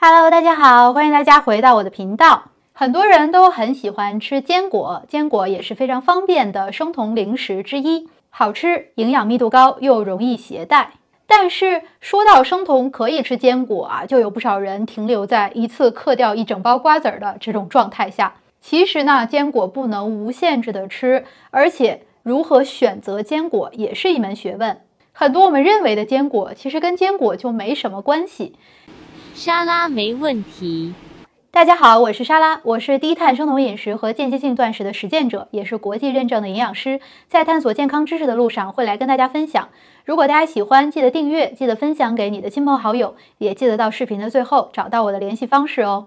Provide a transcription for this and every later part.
Hello，大家好，欢迎大家回到我的频道。很多人都很喜欢吃坚果，坚果也是非常方便的生酮零食之一，好吃，营养密度高，又容易携带。但是说到生酮可以吃坚果啊，就有不少人停留在一次嗑掉一整包瓜子儿的这种状态下。其实呢，坚果不能无限制的吃，而且如何选择坚果也是一门学问。很多我们认为的坚果，其实跟坚果就没什么关系。沙拉没问题。大家好，我是沙拉，我是低碳生酮饮食和间歇性断食的实践者，也是国际认证的营养师，在探索健康知识的路上会来跟大家分享。如果大家喜欢，记得订阅，记得分享给你的亲朋好友，也记得到视频的最后找到我的联系方式哦。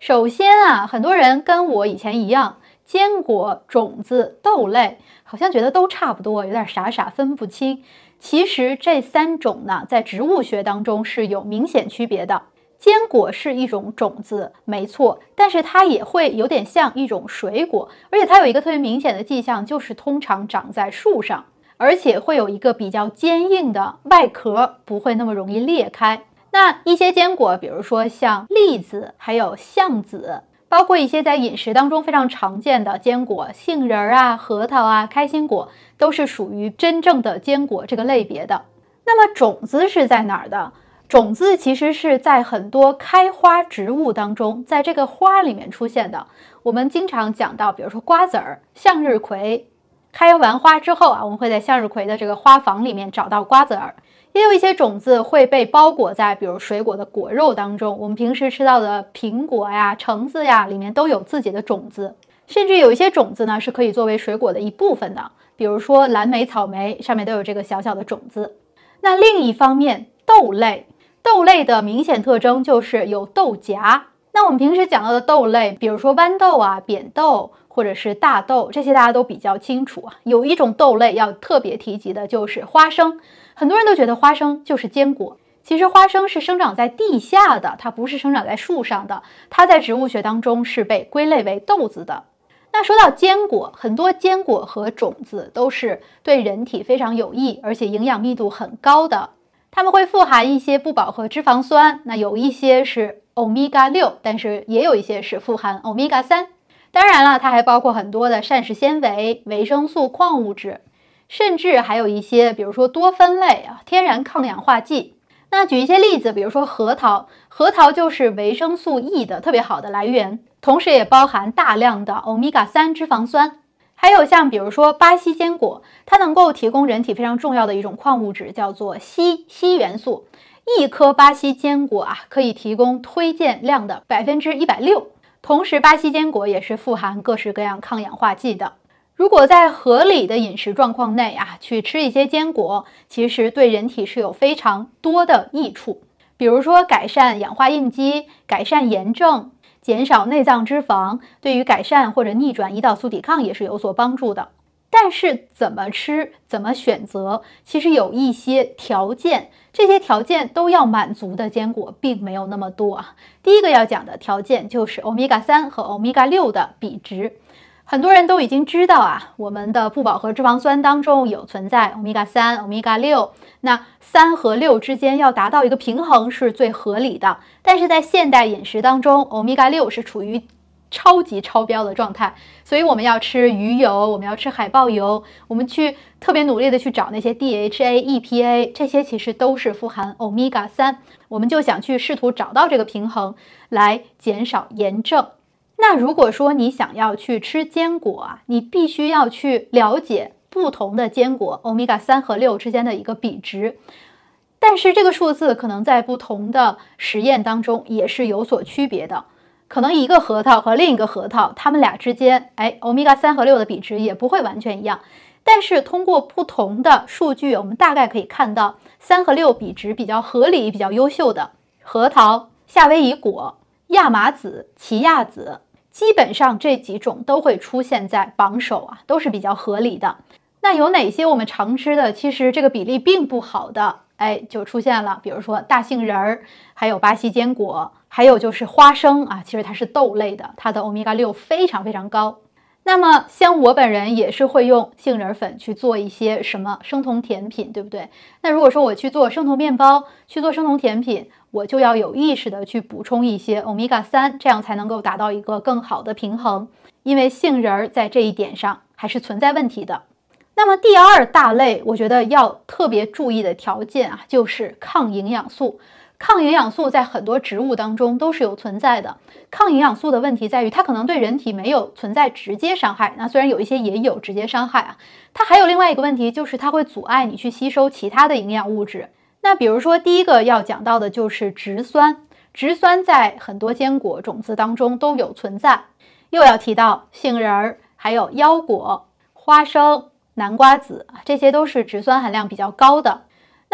首先啊，很多人跟我以前一样，坚果、种子、豆类，好像觉得都差不多，有点傻傻分不清。其实这三种呢，在植物学当中是有明显区别的。坚果是一种种子，没错，但是它也会有点像一种水果，而且它有一个特别明显的迹象，就是通常长在树上，而且会有一个比较坚硬的外壳，不会那么容易裂开。那一些坚果，比如说像栗子，还有橡子，包括一些在饮食当中非常常见的坚果，杏仁啊、核桃啊、开心果，都是属于真正的坚果这个类别的。那么种子是在哪儿的？种子其实是在很多开花植物当中，在这个花里面出现的。我们经常讲到，比如说瓜子儿、向日葵，开完花之后啊，我们会在向日葵的这个花房里面找到瓜子儿。也有一些种子会被包裹在，比如水果的果肉当中。我们平时吃到的苹果呀、橙子呀，里面都有自己的种子。甚至有一些种子呢，是可以作为水果的一部分的，比如说蓝莓、草莓上面都有这个小小的种子。那另一方面，豆类。豆类的明显特征就是有豆荚。那我们平时讲到的豆类，比如说豌豆啊、扁豆或者是大豆，这些大家都比较清楚啊。有一种豆类要特别提及的，就是花生。很多人都觉得花生就是坚果，其实花生是生长在地下的，它不是生长在树上的。它在植物学当中是被归类为豆子的。那说到坚果，很多坚果和种子都是对人体非常有益，而且营养密度很高的。它们会富含一些不饱和脂肪酸，那有一些是欧米伽六，但是也有一些是富含欧米伽三。当然了，它还包括很多的膳食纤维、维生素、矿物质，甚至还有一些，比如说多酚类啊，天然抗氧化剂。那举一些例子，比如说核桃，核桃就是维生素 E 的特别好的来源，同时也包含大量的欧米伽三脂肪酸。还有像比如说巴西坚果，它能够提供人体非常重要的一种矿物质，叫做硒。硒元素，一颗巴西坚果啊，可以提供推荐量的百分之一百六。同时，巴西坚果也是富含各式各样抗氧化剂的。如果在合理的饮食状况内啊，去吃一些坚果，其实对人体是有非常多的益处，比如说改善氧化应激、改善炎症。减少内脏脂肪，对于改善或者逆转胰岛素抵抗也是有所帮助的。但是怎么吃、怎么选择，其实有一些条件，这些条件都要满足的坚果并没有那么多啊。第一个要讲的条件就是欧米伽三和欧米伽六的比值。很多人都已经知道啊，我们的不饱和脂肪酸当中有存在欧米伽三、欧米伽六，那三和六之间要达到一个平衡是最合理的。但是在现代饮食当中，欧米伽六是处于超级超标的状态，所以我们要吃鱼油，我们要吃海豹油，我们去特别努力的去找那些 DHA、EPA，这些其实都是富含欧米伽三，我们就想去试图找到这个平衡，来减少炎症。那如果说你想要去吃坚果啊，你必须要去了解不同的坚果欧米伽三和六之间的一个比值，但是这个数字可能在不同的实验当中也是有所区别的，可能一个核桃和另一个核桃，它们俩之间，哎，欧米伽三和六的比值也不会完全一样，但是通过不同的数据，我们大概可以看到三和六比值比较合理、比较优秀的核桃、夏威夷果、亚麻籽、奇亚籽。基本上这几种都会出现在榜首啊，都是比较合理的。那有哪些我们常吃的，其实这个比例并不好的，哎，就出现了，比如说大杏仁儿，还有巴西坚果，还有就是花生啊，其实它是豆类的，它的欧米伽六非常非常高。那么，像我本人也是会用杏仁粉去做一些什么生酮甜品，对不对？那如果说我去做生酮面包、去做生酮甜品，我就要有意识的去补充一些欧米伽三，这样才能够达到一个更好的平衡。因为杏仁儿在这一点上还是存在问题的。那么第二大类，我觉得要特别注意的条件啊，就是抗营养素。抗营养素在很多植物当中都是有存在的。抗营养素的问题在于，它可能对人体没有存在直接伤害。那虽然有一些也有直接伤害啊，它还有另外一个问题，就是它会阻碍你去吸收其他的营养物质。那比如说，第一个要讲到的就是植酸，植酸在很多坚果种子当中都有存在。又要提到杏仁儿、还有腰果、花生、南瓜子，这些都是植酸含量比较高的。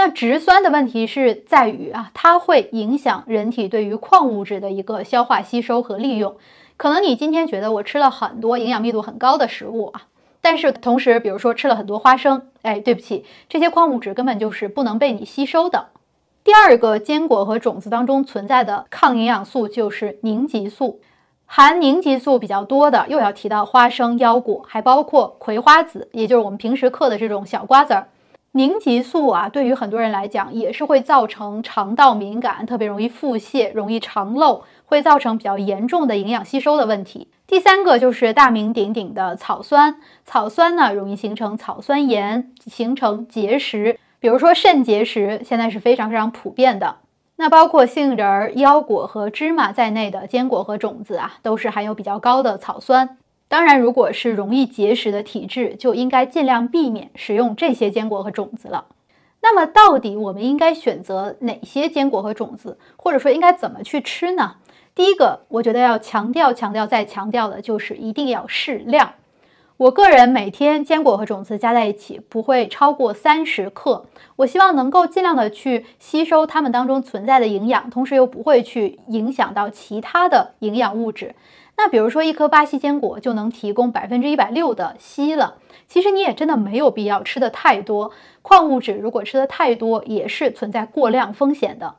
那植酸的问题是在于啊，它会影响人体对于矿物质的一个消化吸收和利用。可能你今天觉得我吃了很多营养密度很高的食物啊，但是同时，比如说吃了很多花生，哎，对不起，这些矿物质根本就是不能被你吸收的。第二个，坚果和种子当中存在的抗营养素就是凝集素，含凝集素比较多的又要提到花生、腰果，还包括葵花籽，也就是我们平时嗑的这种小瓜子儿。凝集素啊，对于很多人来讲也是会造成肠道敏感，特别容易腹泻，容易肠漏，会造成比较严重的营养吸收的问题。第三个就是大名鼎鼎的草酸，草酸呢容易形成草酸盐，形成结石，比如说肾结石，现在是非常非常普遍的。那包括杏仁、腰果和芝麻在内的坚果和种子啊，都是含有比较高的草酸。当然，如果是容易结石的体质，就应该尽量避免使用这些坚果和种子了。那么，到底我们应该选择哪些坚果和种子，或者说应该怎么去吃呢？第一个，我觉得要强调、强调再强调的就是一定要适量。我个人每天坚果和种子加在一起不会超过三十克。我希望能够尽量的去吸收它们当中存在的营养，同时又不会去影响到其他的营养物质。那比如说一颗巴西坚果就能提供百分之一百六的硒了。其实你也真的没有必要吃的太多，矿物质如果吃的太多也是存在过量风险的。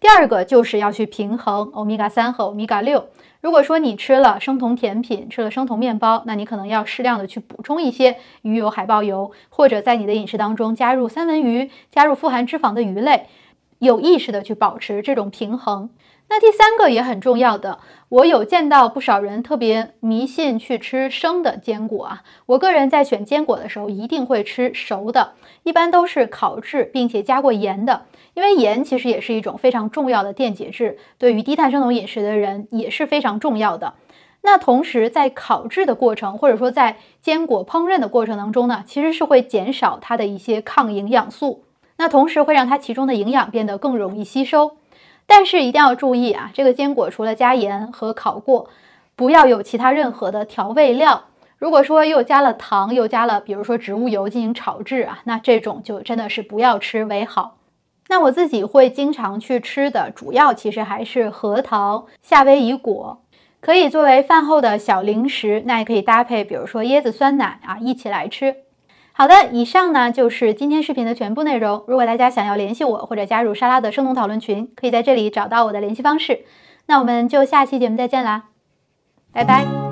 第二个就是要去平衡欧米伽三和欧米伽六。如果说你吃了生酮甜品，吃了生酮面包，那你可能要适量的去补充一些鱼油、海豹油，或者在你的饮食当中加入三文鱼，加入富含脂肪的鱼类，有意识的去保持这种平衡。那第三个也很重要的，我有见到不少人特别迷信去吃生的坚果啊。我个人在选坚果的时候，一定会吃熟的，一般都是烤制并且加过盐的。因为盐其实也是一种非常重要的电解质，对于低碳生酮饮食的人也是非常重要的。那同时在烤制的过程，或者说在坚果烹饪的过程当中呢，其实是会减少它的一些抗营养素，那同时会让它其中的营养变得更容易吸收。但是一定要注意啊，这个坚果除了加盐和烤过，不要有其他任何的调味料。如果说又加了糖，又加了，比如说植物油进行炒制啊，那这种就真的是不要吃为好。那我自己会经常去吃的主要其实还是核桃、夏威夷果，可以作为饭后的小零食。那也可以搭配，比如说椰子酸奶啊，一起来吃。好的，以上呢就是今天视频的全部内容。如果大家想要联系我或者加入莎拉的生动讨论群，可以在这里找到我的联系方式。那我们就下期节目再见啦，拜拜。